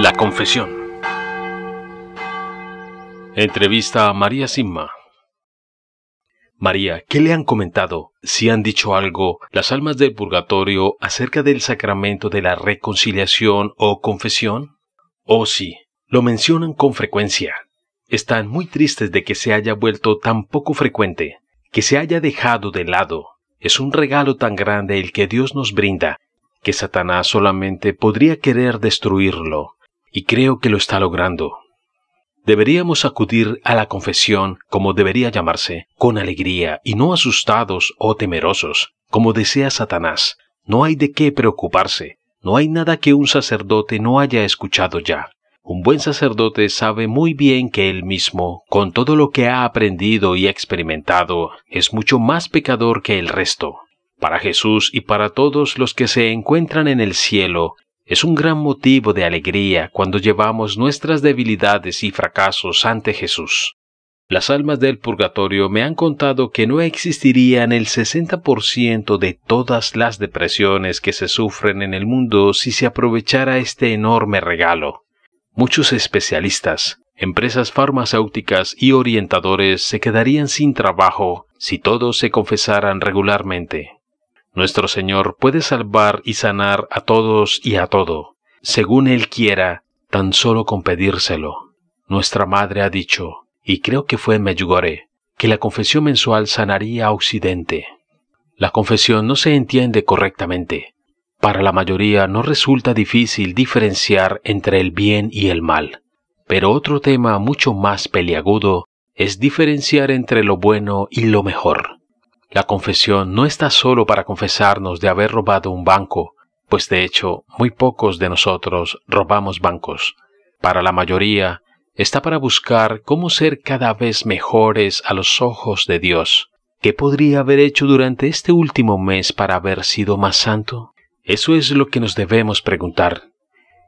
La confesión. Entrevista a María Simma. María, ¿qué le han comentado, si han dicho algo, las almas del purgatorio acerca del sacramento de la reconciliación o confesión? Oh sí, lo mencionan con frecuencia. Están muy tristes de que se haya vuelto tan poco frecuente, que se haya dejado de lado. Es un regalo tan grande el que Dios nos brinda, que Satanás solamente podría querer destruirlo y creo que lo está logrando. Deberíamos acudir a la confesión, como debería llamarse, con alegría y no asustados o temerosos, como desea Satanás. No hay de qué preocuparse, no hay nada que un sacerdote no haya escuchado ya. Un buen sacerdote sabe muy bien que él mismo, con todo lo que ha aprendido y experimentado, es mucho más pecador que el resto. Para Jesús y para todos los que se encuentran en el cielo, es un gran motivo de alegría cuando llevamos nuestras debilidades y fracasos ante Jesús. Las almas del purgatorio me han contado que no existirían el 60% de todas las depresiones que se sufren en el mundo si se aprovechara este enorme regalo. Muchos especialistas, empresas farmacéuticas y orientadores se quedarían sin trabajo si todos se confesaran regularmente. Nuestro Señor puede salvar y sanar a todos y a todo, según Él quiera, tan solo con pedírselo. Nuestra madre ha dicho, y creo que fue en Medjugorje, que la confesión mensual sanaría a Occidente. La confesión no se entiende correctamente. Para la mayoría no resulta difícil diferenciar entre el bien y el mal. Pero otro tema mucho más peliagudo es diferenciar entre lo bueno y lo mejor. La confesión no está solo para confesarnos de haber robado un banco, pues de hecho muy pocos de nosotros robamos bancos. Para la mayoría, está para buscar cómo ser cada vez mejores a los ojos de Dios. ¿Qué podría haber hecho durante este último mes para haber sido más santo? Eso es lo que nos debemos preguntar.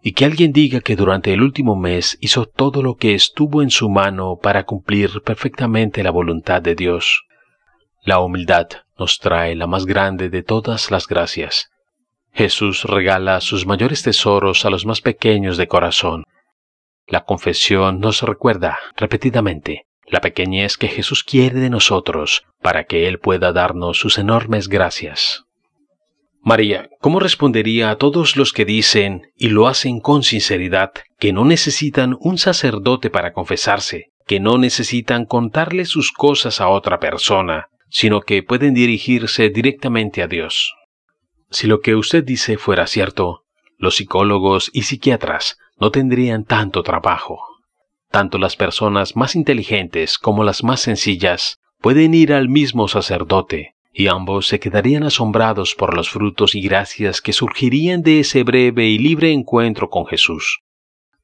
Y que alguien diga que durante el último mes hizo todo lo que estuvo en su mano para cumplir perfectamente la voluntad de Dios. La humildad nos trae la más grande de todas las gracias. Jesús regala sus mayores tesoros a los más pequeños de corazón. La confesión nos recuerda repetidamente la pequeñez que Jesús quiere de nosotros para que Él pueda darnos sus enormes gracias. María, ¿cómo respondería a todos los que dicen, y lo hacen con sinceridad, que no necesitan un sacerdote para confesarse, que no necesitan contarle sus cosas a otra persona, sino que pueden dirigirse directamente a Dios. Si lo que usted dice fuera cierto, los psicólogos y psiquiatras no tendrían tanto trabajo. Tanto las personas más inteligentes como las más sencillas pueden ir al mismo sacerdote, y ambos se quedarían asombrados por los frutos y gracias que surgirían de ese breve y libre encuentro con Jesús.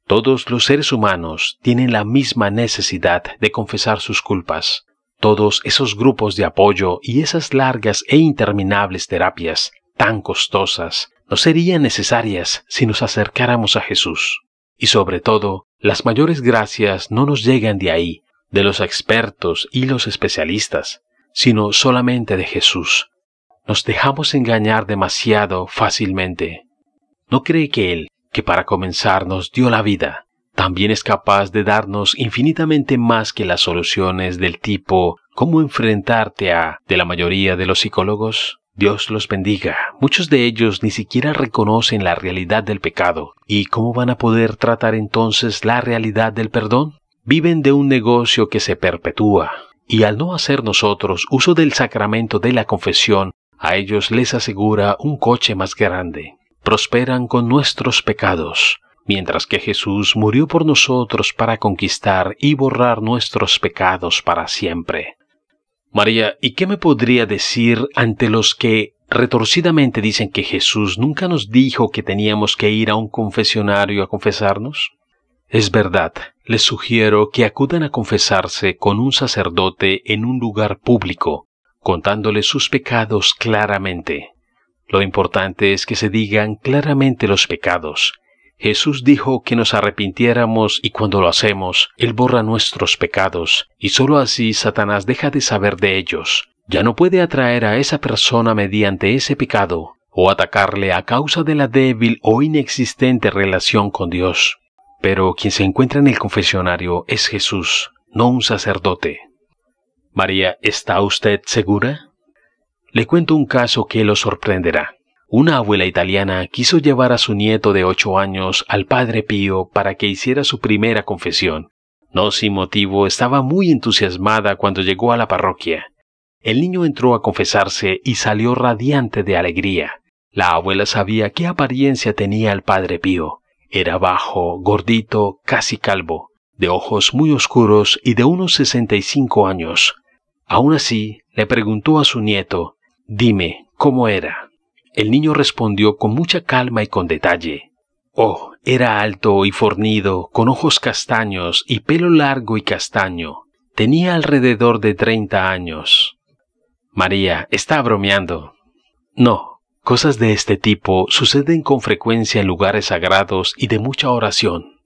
Todos los seres humanos tienen la misma necesidad de confesar sus culpas, todos esos grupos de apoyo y esas largas e interminables terapias tan costosas no serían necesarias si nos acercáramos a Jesús. Y sobre todo, las mayores gracias no nos llegan de ahí, de los expertos y los especialistas, sino solamente de Jesús. Nos dejamos engañar demasiado fácilmente. ¿No cree que Él, que para comenzar nos dio la vida, también es capaz de darnos infinitamente más que las soluciones del tipo ¿Cómo enfrentarte a? de la mayoría de los psicólogos. Dios los bendiga. Muchos de ellos ni siquiera reconocen la realidad del pecado. ¿Y cómo van a poder tratar entonces la realidad del perdón? Viven de un negocio que se perpetúa. Y al no hacer nosotros uso del sacramento de la confesión, a ellos les asegura un coche más grande. Prosperan con nuestros pecados mientras que Jesús murió por nosotros para conquistar y borrar nuestros pecados para siempre. María, ¿y qué me podría decir ante los que retorcidamente dicen que Jesús nunca nos dijo que teníamos que ir a un confesionario a confesarnos? Es verdad, les sugiero que acudan a confesarse con un sacerdote en un lugar público, contándole sus pecados claramente. Lo importante es que se digan claramente los pecados Jesús dijo que nos arrepintiéramos y cuando lo hacemos, Él borra nuestros pecados, y sólo así Satanás deja de saber de ellos. Ya no puede atraer a esa persona mediante ese pecado, o atacarle a causa de la débil o inexistente relación con Dios. Pero quien se encuentra en el confesionario es Jesús, no un sacerdote. María, ¿está usted segura? Le cuento un caso que lo sorprenderá. Una abuela italiana quiso llevar a su nieto de ocho años al padre Pío para que hiciera su primera confesión. No sin motivo estaba muy entusiasmada cuando llegó a la parroquia. El niño entró a confesarse y salió radiante de alegría. La abuela sabía qué apariencia tenía el padre Pío. Era bajo, gordito, casi calvo, de ojos muy oscuros y de unos 65 años. Aún así, le preguntó a su nieto, dime, ¿cómo era? El niño respondió con mucha calma y con detalle. Oh, era alto y fornido, con ojos castaños y pelo largo y castaño. Tenía alrededor de treinta años. María, está bromeando. No, cosas de este tipo suceden con frecuencia en lugares sagrados y de mucha oración.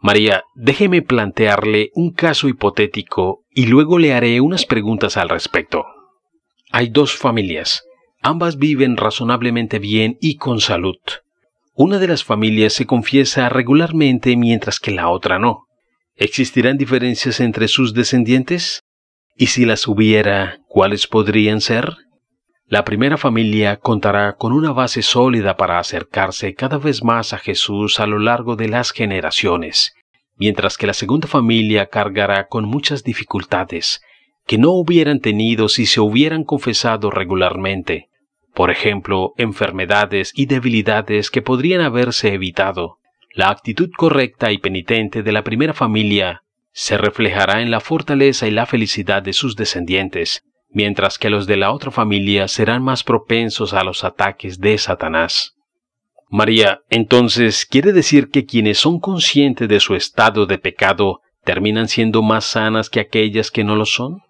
María, déjeme plantearle un caso hipotético y luego le haré unas preguntas al respecto. Hay dos familias, Ambas viven razonablemente bien y con salud. Una de las familias se confiesa regularmente mientras que la otra no. ¿Existirán diferencias entre sus descendientes? ¿Y si las hubiera, cuáles podrían ser? La primera familia contará con una base sólida para acercarse cada vez más a Jesús a lo largo de las generaciones, mientras que la segunda familia cargará con muchas dificultades que no hubieran tenido si se hubieran confesado regularmente. Por ejemplo, enfermedades y debilidades que podrían haberse evitado. La actitud correcta y penitente de la primera familia se reflejará en la fortaleza y la felicidad de sus descendientes, mientras que los de la otra familia serán más propensos a los ataques de Satanás. María, entonces, quiere decir que quienes son conscientes de su estado de pecado terminan siendo más sanas que aquellas que no lo son?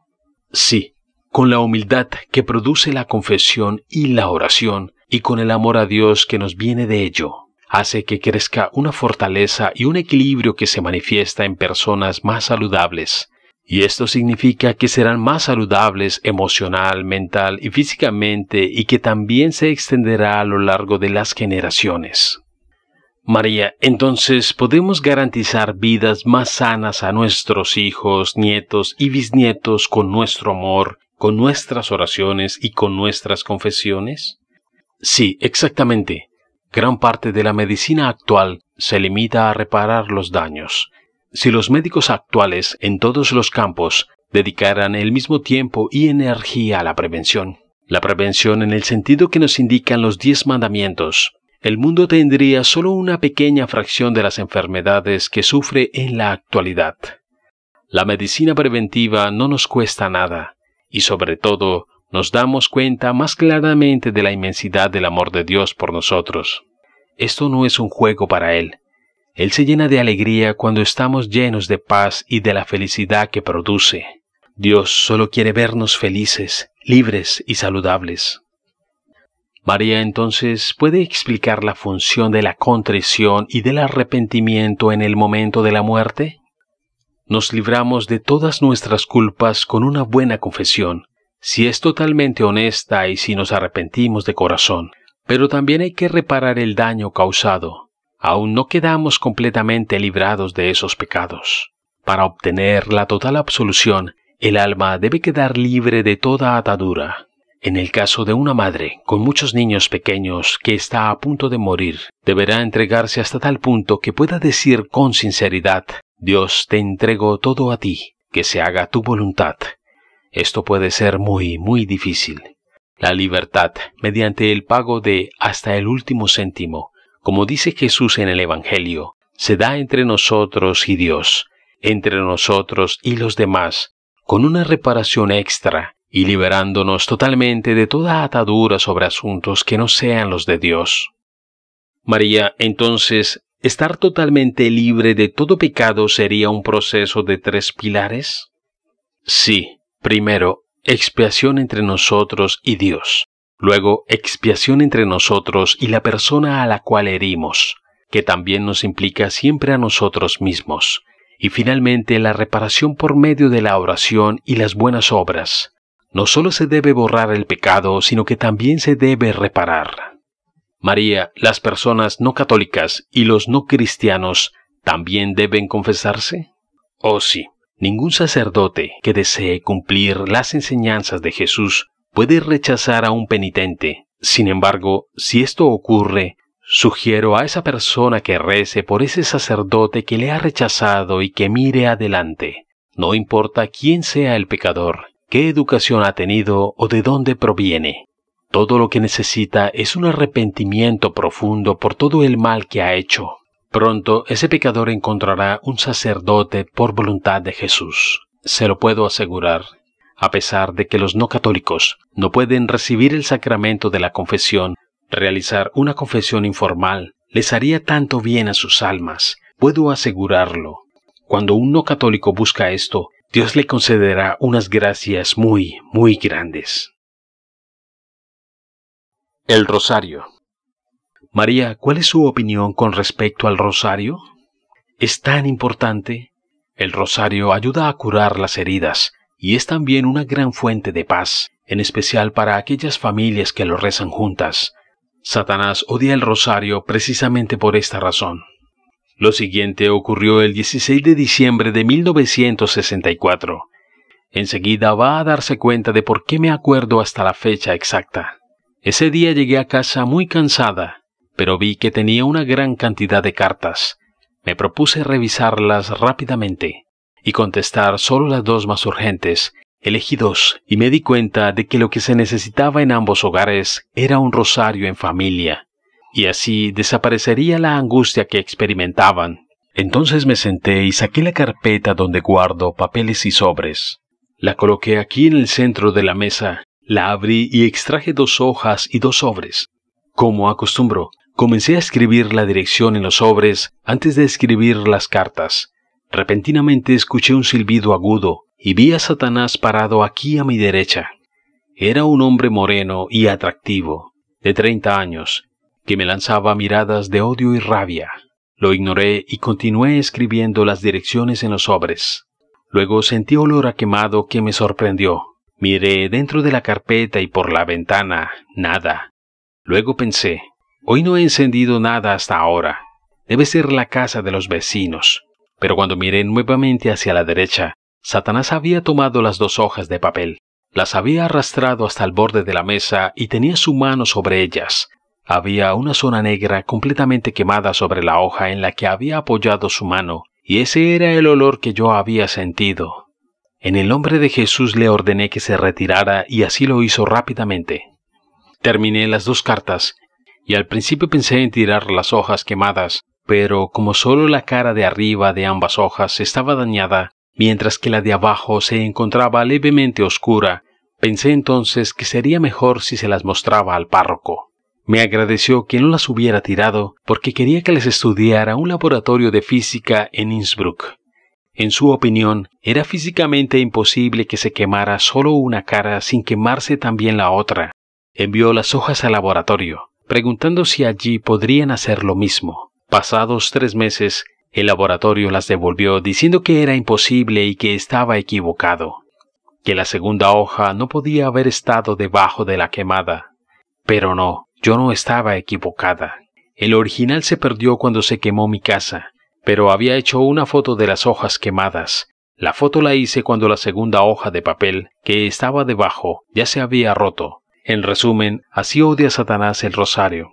Sí, con la humildad que produce la confesión y la oración, y con el amor a Dios que nos viene de ello, hace que crezca una fortaleza y un equilibrio que se manifiesta en personas más saludables. Y esto significa que serán más saludables emocional, mental y físicamente y que también se extenderá a lo largo de las generaciones. María, entonces podemos garantizar vidas más sanas a nuestros hijos, nietos y bisnietos con nuestro amor con nuestras oraciones y con nuestras confesiones? Sí, exactamente. Gran parte de la medicina actual se limita a reparar los daños. Si los médicos actuales en todos los campos dedicaran el mismo tiempo y energía a la prevención, la prevención en el sentido que nos indican los diez mandamientos, el mundo tendría solo una pequeña fracción de las enfermedades que sufre en la actualidad. La medicina preventiva no nos cuesta nada, y sobre todo nos damos cuenta más claramente de la inmensidad del amor de Dios por nosotros. Esto no es un juego para Él. Él se llena de alegría cuando estamos llenos de paz y de la felicidad que produce. Dios solo quiere vernos felices, libres y saludables. María entonces puede explicar la función de la contrición y del arrepentimiento en el momento de la muerte? nos libramos de todas nuestras culpas con una buena confesión, si es totalmente honesta y si nos arrepentimos de corazón. Pero también hay que reparar el daño causado. Aún no quedamos completamente librados de esos pecados. Para obtener la total absolución, el alma debe quedar libre de toda atadura. En el caso de una madre con muchos niños pequeños que está a punto de morir, deberá entregarse hasta tal punto que pueda decir con sinceridad, Dios te entrego todo a ti, que se haga tu voluntad. Esto puede ser muy, muy difícil. La libertad, mediante el pago de hasta el último céntimo, como dice Jesús en el Evangelio, se da entre nosotros y Dios, entre nosotros y los demás, con una reparación extra y liberándonos totalmente de toda atadura sobre asuntos que no sean los de Dios. María entonces ¿Estar totalmente libre de todo pecado sería un proceso de tres pilares? Sí, primero, expiación entre nosotros y Dios, luego expiación entre nosotros y la persona a la cual herimos, que también nos implica siempre a nosotros mismos, y finalmente la reparación por medio de la oración y las buenas obras. No solo se debe borrar el pecado, sino que también se debe reparar. María, las personas no católicas y los no cristianos también deben confesarse? Oh sí, ningún sacerdote que desee cumplir las enseñanzas de Jesús puede rechazar a un penitente. Sin embargo, si esto ocurre, Sugiero a esa persona que rece por ese sacerdote que le ha rechazado y que mire adelante. No importa quién sea el pecador, qué educación ha tenido o de dónde proviene, todo lo que necesita es un arrepentimiento profundo por todo el mal que ha hecho. Pronto ese pecador encontrará un sacerdote por voluntad de Jesús. Se lo puedo asegurar. A pesar de que los no católicos no pueden recibir el sacramento de la confesión, realizar una confesión informal les haría tanto bien a sus almas. Puedo asegurarlo. Cuando un no católico busca esto, Dios le concederá unas gracias muy, muy grandes. El rosario. María, ¿cuál es su opinión con respecto al rosario? Es tan importante. El rosario ayuda a curar las heridas y es también una gran fuente de paz, en especial para aquellas familias que lo rezan juntas. Satanás odia el rosario precisamente por esta razón. Lo siguiente ocurrió el 16 de diciembre de 1964. Enseguida va a darse cuenta de por qué me acuerdo hasta la fecha exacta. Ese día llegué a casa muy cansada, pero vi que tenía una gran cantidad de cartas. Me propuse revisarlas rápidamente y contestar solo las dos más urgentes. Elegí dos y me di cuenta de que lo que se necesitaba en ambos hogares era un rosario en familia, y así desaparecería la angustia que experimentaban. Entonces me senté y saqué la carpeta donde guardo papeles y sobres. La coloqué aquí en el centro de la mesa la abrí y extraje dos hojas y dos sobres. Como acostumbro, comencé a escribir la dirección en los sobres antes de escribir las cartas. Repentinamente escuché un silbido agudo y vi a Satanás parado aquí a mi derecha. Era un hombre moreno y atractivo, de treinta años, que me lanzaba miradas de odio y rabia. Lo ignoré y continué escribiendo las direcciones en los sobres. Luego sentí olor a quemado que me sorprendió. Miré dentro de la carpeta y por la ventana, nada. Luego pensé, hoy no he encendido nada hasta ahora. Debe ser la casa de los vecinos. Pero cuando miré nuevamente hacia la derecha, Satanás había tomado las dos hojas de papel, las había arrastrado hasta el borde de la mesa y tenía su mano sobre ellas. Había una zona negra completamente quemada sobre la hoja en la que había apoyado su mano, y ese era el olor que yo había sentido, en el nombre de Jesús le ordené que se retirara y así lo hizo rápidamente. Terminé las dos cartas y al principio pensé en tirar las hojas quemadas, pero como solo la cara de arriba de ambas hojas estaba dañada, mientras que la de abajo se encontraba levemente oscura, pensé entonces que sería mejor si se las mostraba al párroco. Me agradeció que no las hubiera tirado porque quería que les estudiara un laboratorio de física en Innsbruck. En su opinión, era físicamente imposible que se quemara solo una cara sin quemarse también la otra. Envió las hojas al laboratorio, preguntando si allí podrían hacer lo mismo. Pasados tres meses, el laboratorio las devolvió diciendo que era imposible y que estaba equivocado, que la segunda hoja no podía haber estado debajo de la quemada. Pero no, yo no estaba equivocada. El original se perdió cuando se quemó mi casa, pero había hecho una foto de las hojas quemadas. La foto la hice cuando la segunda hoja de papel que estaba debajo ya se había roto. En resumen, así odia Satanás el rosario.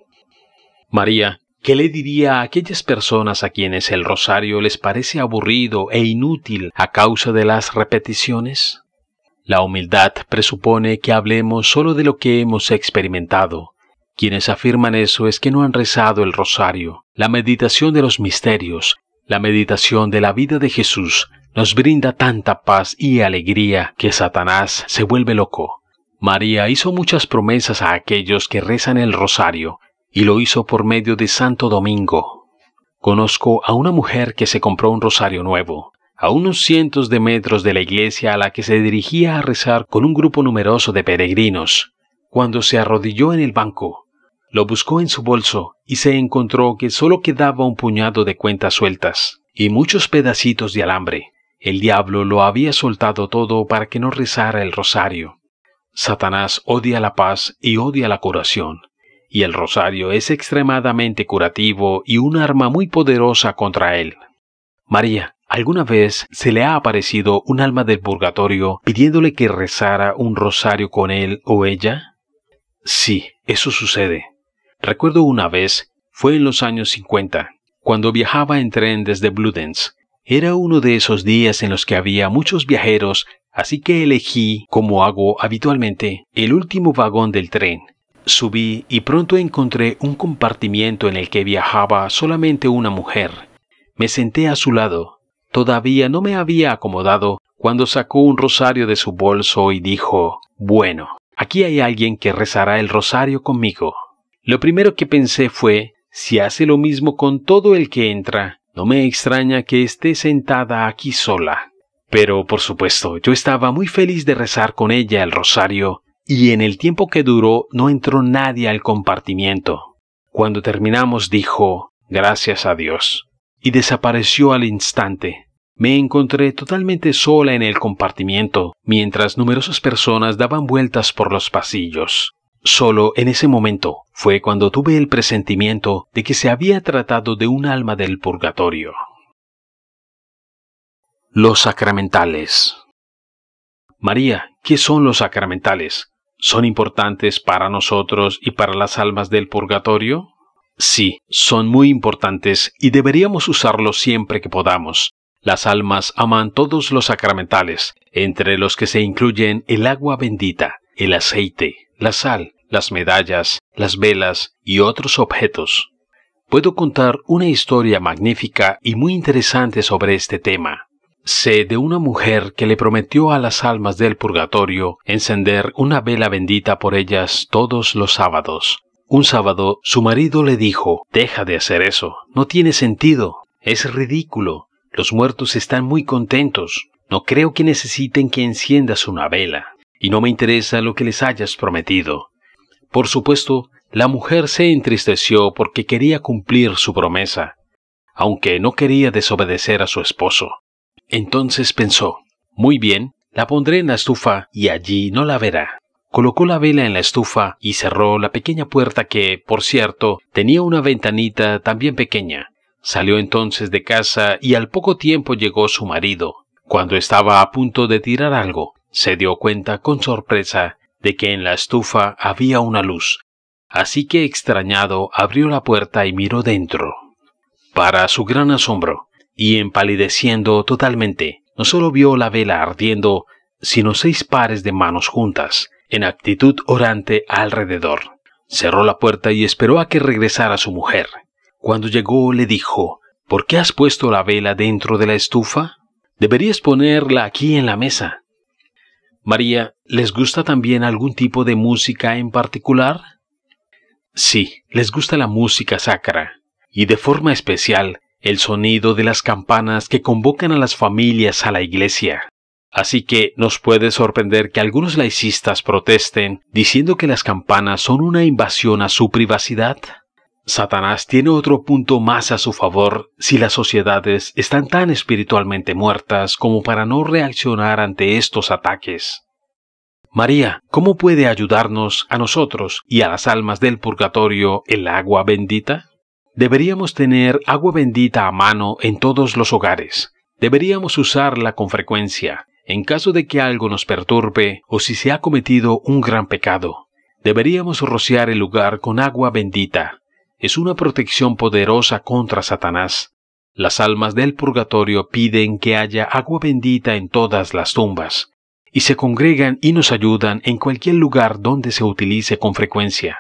María, ¿qué le diría a aquellas personas a quienes el rosario les parece aburrido e inútil a causa de las repeticiones? La humildad presupone que hablemos solo de lo que hemos experimentado, quienes afirman eso es que no han rezado el rosario. La meditación de los misterios, la meditación de la vida de Jesús, nos brinda tanta paz y alegría que Satanás se vuelve loco. María hizo muchas promesas a aquellos que rezan el rosario, y lo hizo por medio de Santo Domingo. Conozco a una mujer que se compró un rosario nuevo, a unos cientos de metros de la iglesia a la que se dirigía a rezar con un grupo numeroso de peregrinos. Cuando se arrodilló en el banco, lo buscó en su bolso y se encontró que solo quedaba un puñado de cuentas sueltas y muchos pedacitos de alambre. El diablo lo había soltado todo para que no rezara el rosario. Satanás odia la paz y odia la curación, y el rosario es extremadamente curativo y un arma muy poderosa contra él. María, ¿alguna vez se le ha aparecido un alma del purgatorio pidiéndole que rezara un rosario con él o ella? Sí, eso sucede. Recuerdo una vez, fue en los años 50, cuando viajaba en tren desde Bludenz. Era uno de esos días en los que había muchos viajeros, así que elegí, como hago habitualmente, el último vagón del tren. Subí y pronto encontré un compartimiento en el que viajaba solamente una mujer. Me senté a su lado. Todavía no me había acomodado cuando sacó un rosario de su bolso y dijo, Bueno, aquí hay alguien que rezará el rosario conmigo. Lo primero que pensé fue, si hace lo mismo con todo el que entra, no me extraña que esté sentada aquí sola. Pero, por supuesto, yo estaba muy feliz de rezar con ella el rosario, y en el tiempo que duró no entró nadie al compartimiento. Cuando terminamos dijo, gracias a Dios, y desapareció al instante. Me encontré totalmente sola en el compartimiento, mientras numerosas personas daban vueltas por los pasillos. Solo en ese momento fue cuando tuve el presentimiento de que se había tratado de un alma del purgatorio. Los sacramentales. María, ¿qué son los sacramentales? ¿Son importantes para nosotros y para las almas del purgatorio? Sí, son muy importantes y deberíamos usarlos siempre que podamos. Las almas aman todos los sacramentales, entre los que se incluyen el agua bendita, el aceite, la sal, las medallas, las velas y otros objetos. Puedo contar una historia magnífica y muy interesante sobre este tema. Sé de una mujer que le prometió a las almas del purgatorio encender una vela bendita por ellas todos los sábados. Un sábado su marido le dijo, deja de hacer eso, no tiene sentido, es ridículo, los muertos están muy contentos, no creo que necesiten que enciendas una vela, y no me interesa lo que les hayas prometido. Por supuesto, la mujer se entristeció porque quería cumplir su promesa, aunque no quería desobedecer a su esposo. Entonces pensó, muy bien, la pondré en la estufa y allí no la verá. Colocó la vela en la estufa y cerró la pequeña puerta que, por cierto, tenía una ventanita también pequeña. Salió entonces de casa y al poco tiempo llegó su marido. Cuando estaba a punto de tirar algo, se dio cuenta con sorpresa que en la estufa había una luz, así que extrañado abrió la puerta y miró dentro. Para su gran asombro, y empalideciendo totalmente, no solo vio la vela ardiendo, sino seis pares de manos juntas, en actitud orante alrededor. Cerró la puerta y esperó a que regresara su mujer. Cuando llegó le dijo, ¿Por qué has puesto la vela dentro de la estufa? Deberías ponerla aquí en la mesa. María, ¿les gusta también algún tipo de música en particular? Sí, les gusta la música sacra, y de forma especial el sonido de las campanas que convocan a las familias a la iglesia. Así que nos puede sorprender que algunos laicistas protesten diciendo que las campanas son una invasión a su privacidad. Satanás tiene otro punto más a su favor si las sociedades están tan espiritualmente muertas como para no reaccionar ante estos ataques. María, ¿cómo puede ayudarnos a nosotros y a las almas del purgatorio el agua bendita? Deberíamos tener agua bendita a mano en todos los hogares. Deberíamos usarla con frecuencia, en caso de que algo nos perturbe o si se ha cometido un gran pecado. Deberíamos rociar el lugar con agua bendita, es una protección poderosa contra Satanás. Las almas del purgatorio piden que haya agua bendita en todas las tumbas, y se congregan y nos ayudan en cualquier lugar donde se utilice con frecuencia,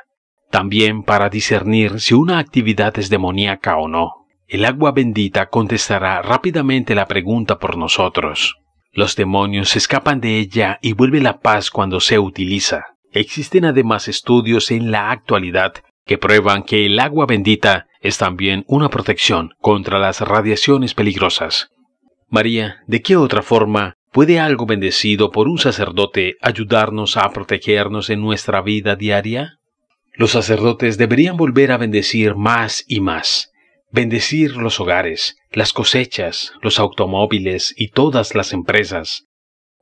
también para discernir si una actividad es demoníaca o no. El agua bendita contestará rápidamente la pregunta por nosotros. Los demonios escapan de ella y vuelve la paz cuando se utiliza. Existen además estudios en la actualidad que prueban que el agua bendita es también una protección contra las radiaciones peligrosas. María, ¿de qué otra forma puede algo bendecido por un sacerdote ayudarnos a protegernos en nuestra vida diaria? Los sacerdotes deberían volver a bendecir más y más, bendecir los hogares, las cosechas, los automóviles y todas las empresas,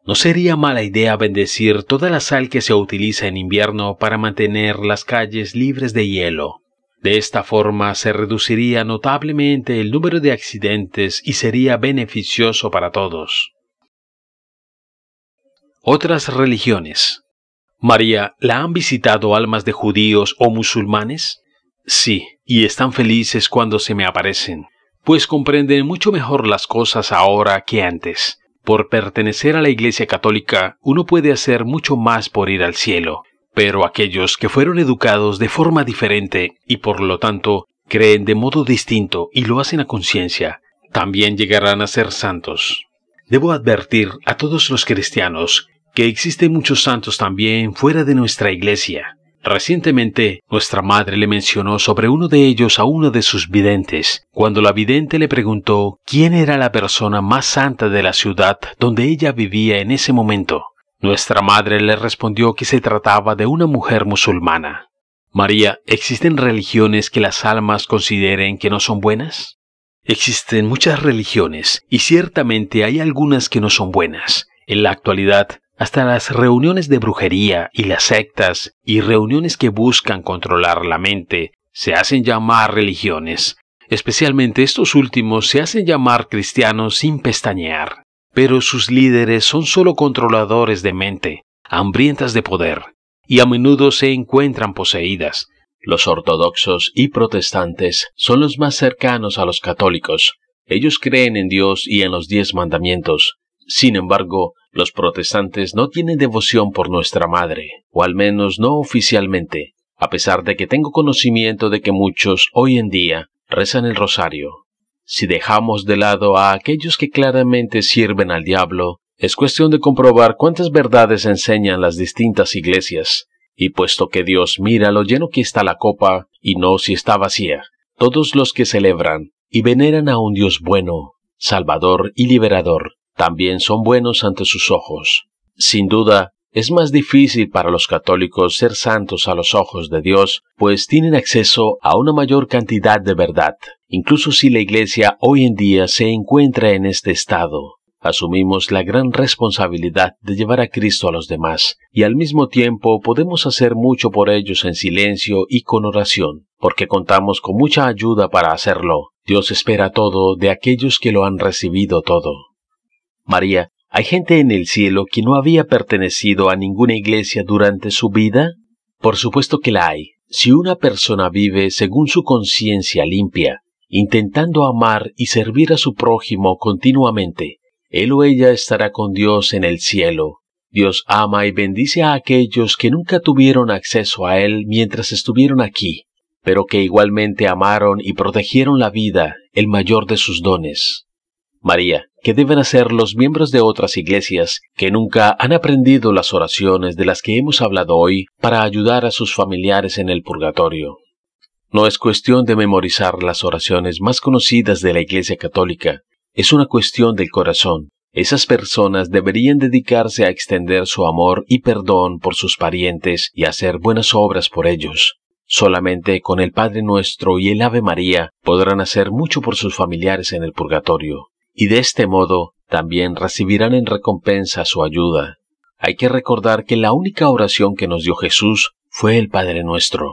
no sería mala idea bendecir toda la sal que se utiliza en invierno para mantener las calles libres de hielo. De esta forma se reduciría notablemente el número de accidentes y sería beneficioso para todos. Otras religiones. María, ¿la han visitado almas de judíos o musulmanes? Sí, y están felices cuando se me aparecen, pues comprenden mucho mejor las cosas ahora que antes. Por pertenecer a la Iglesia Católica, uno puede hacer mucho más por ir al cielo, pero aquellos que fueron educados de forma diferente y por lo tanto creen de modo distinto y lo hacen a conciencia, también llegarán a ser santos. Debo advertir a todos los cristianos que existen muchos santos también fuera de nuestra Iglesia. Recientemente, nuestra madre le mencionó sobre uno de ellos a uno de sus videntes, cuando la vidente le preguntó quién era la persona más santa de la ciudad donde ella vivía en ese momento. Nuestra madre le respondió que se trataba de una mujer musulmana. María, ¿existen religiones que las almas consideren que no son buenas? Existen muchas religiones y ciertamente hay algunas que no son buenas. En la actualidad, hasta las reuniones de brujería y las sectas y reuniones que buscan controlar la mente se hacen llamar religiones. Especialmente estos últimos se hacen llamar cristianos sin pestañear. Pero sus líderes son solo controladores de mente, hambrientas de poder, y a menudo se encuentran poseídas. Los ortodoxos y protestantes son los más cercanos a los católicos. Ellos creen en Dios y en los diez mandamientos. Sin embargo, los protestantes no tienen devoción por nuestra madre, o al menos no oficialmente, a pesar de que tengo conocimiento de que muchos hoy en día rezan el rosario. Si dejamos de lado a aquellos que claramente sirven al diablo, es cuestión de comprobar cuántas verdades enseñan las distintas iglesias, y puesto que Dios mira lo lleno que está la copa y no si está vacía, todos los que celebran y veneran a un Dios bueno, salvador y liberador, también son buenos ante sus ojos. Sin duda, es más difícil para los católicos ser santos a los ojos de Dios, pues tienen acceso a una mayor cantidad de verdad, incluso si la Iglesia hoy en día se encuentra en este estado. Asumimos la gran responsabilidad de llevar a Cristo a los demás, y al mismo tiempo podemos hacer mucho por ellos en silencio y con oración, porque contamos con mucha ayuda para hacerlo. Dios espera todo de aquellos que lo han recibido todo. María, ¿hay gente en el cielo que no había pertenecido a ninguna iglesia durante su vida? Por supuesto que la hay. Si una persona vive según su conciencia limpia, intentando amar y servir a su prójimo continuamente, él o ella estará con Dios en el cielo. Dios ama y bendice a aquellos que nunca tuvieron acceso a Él mientras estuvieron aquí, pero que igualmente amaron y protegieron la vida, el mayor de sus dones. María, que deben hacer los miembros de otras iglesias que nunca han aprendido las oraciones de las que hemos hablado hoy para ayudar a sus familiares en el purgatorio. No es cuestión de memorizar las oraciones más conocidas de la Iglesia Católica, es una cuestión del corazón. Esas personas deberían dedicarse a extender su amor y perdón por sus parientes y hacer buenas obras por ellos. Solamente con el Padre Nuestro y el Ave María podrán hacer mucho por sus familiares en el purgatorio y de este modo también recibirán en recompensa su ayuda. Hay que recordar que la única oración que nos dio Jesús fue el Padre nuestro.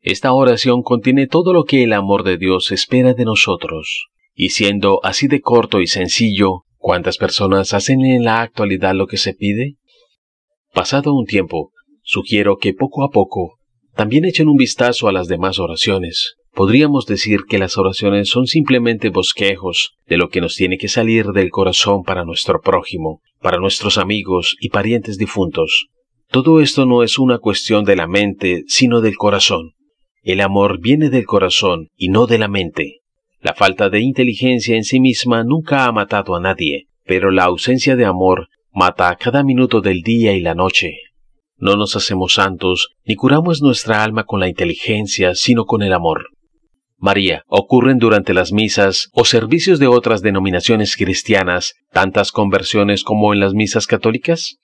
Esta oración contiene todo lo que el amor de Dios espera de nosotros. Y siendo así de corto y sencillo, ¿cuántas personas hacen en la actualidad lo que se pide? Pasado un tiempo, sugiero que poco a poco también echen un vistazo a las demás oraciones podríamos decir que las oraciones son simplemente bosquejos de lo que nos tiene que salir del corazón para nuestro prójimo, para nuestros amigos y parientes difuntos. Todo esto no es una cuestión de la mente, sino del corazón. El amor viene del corazón y no de la mente. La falta de inteligencia en sí misma nunca ha matado a nadie, pero la ausencia de amor mata a cada minuto del día y la noche. No nos hacemos santos ni curamos nuestra alma con la inteligencia, sino con el amor. María ocurren durante las misas o servicios de otras denominaciones cristianas, tantas conversiones como en las misas católicas?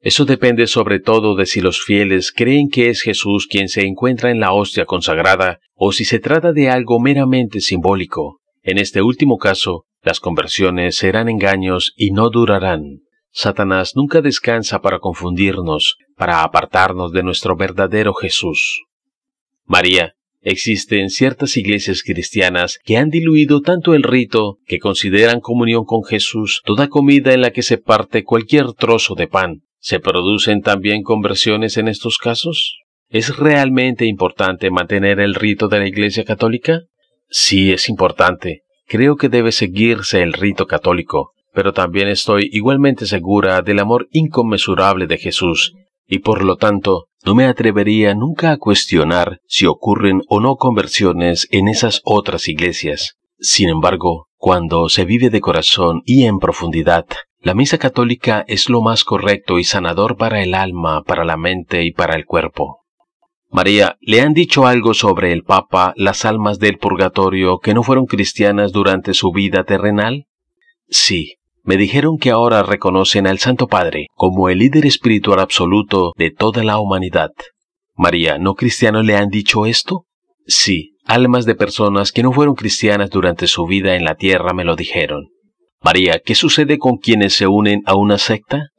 Eso depende sobre todo de si los fieles creen que es Jesús quien se encuentra en la hostia consagrada o si se trata de algo meramente simbólico. En este último caso, las conversiones serán engaños y no durarán. Satanás nunca descansa para confundirnos, para apartarnos de nuestro verdadero Jesús. María Existen ciertas iglesias cristianas que han diluido tanto el rito que consideran comunión con Jesús toda comida en la que se parte cualquier trozo de pan. ¿Se producen también conversiones en estos casos? ¿Es realmente importante mantener el rito de la Iglesia Católica? Sí, es importante. Creo que debe seguirse el rito católico, pero también estoy igualmente segura del amor inconmensurable de Jesús, y por lo tanto, no me atrevería nunca a cuestionar si ocurren o no conversiones en esas otras iglesias. Sin embargo, cuando se vive de corazón y en profundidad, la misa católica es lo más correcto y sanador para el alma, para la mente y para el cuerpo. María, ¿le han dicho algo sobre el Papa las almas del purgatorio que no fueron cristianas durante su vida terrenal? Sí, me dijeron que ahora reconocen al Santo Padre como el líder espiritual absoluto de toda la humanidad. María, ¿no cristianos le han dicho esto? Sí, almas de personas que no fueron cristianas durante su vida en la tierra me lo dijeron. María, ¿qué sucede con quienes se unen a una secta?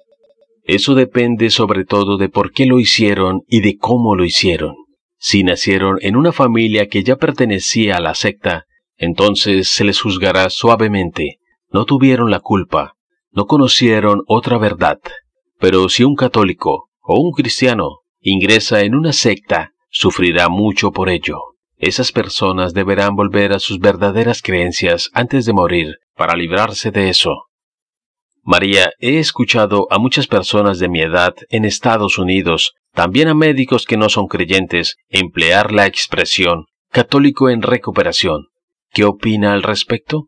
Eso depende sobre todo de por qué lo hicieron y de cómo lo hicieron. Si nacieron en una familia que ya pertenecía a la secta, entonces se les juzgará suavemente, no tuvieron la culpa, no conocieron otra verdad. Pero si un católico o un cristiano ingresa en una secta, sufrirá mucho por ello. Esas personas deberán volver a sus verdaderas creencias antes de morir para librarse de eso. María, he escuchado a muchas personas de mi edad en Estados Unidos, también a médicos que no son creyentes, emplear la expresión católico en recuperación. ¿Qué opina al respecto?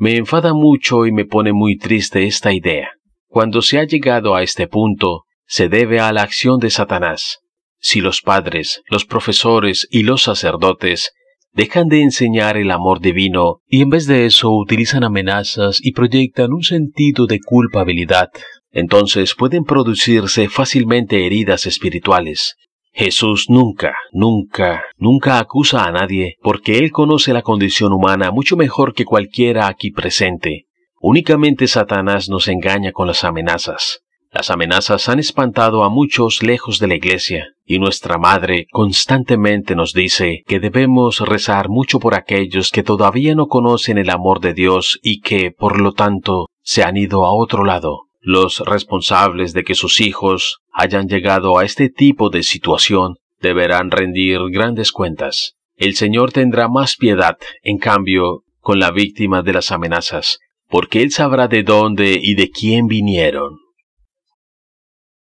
Me enfada mucho y me pone muy triste esta idea. Cuando se ha llegado a este punto, se debe a la acción de Satanás. Si los padres, los profesores y los sacerdotes dejan de enseñar el amor divino y en vez de eso utilizan amenazas y proyectan un sentido de culpabilidad, entonces pueden producirse fácilmente heridas espirituales, Jesús nunca, nunca, nunca acusa a nadie, porque Él conoce la condición humana mucho mejor que cualquiera aquí presente. Únicamente Satanás nos engaña con las amenazas. Las amenazas han espantado a muchos lejos de la iglesia, y nuestra Madre constantemente nos dice que debemos rezar mucho por aquellos que todavía no conocen el amor de Dios y que, por lo tanto, se han ido a otro lado. Los responsables de que sus hijos hayan llegado a este tipo de situación deberán rendir grandes cuentas. El Señor tendrá más piedad, en cambio, con la víctima de las amenazas, porque Él sabrá de dónde y de quién vinieron.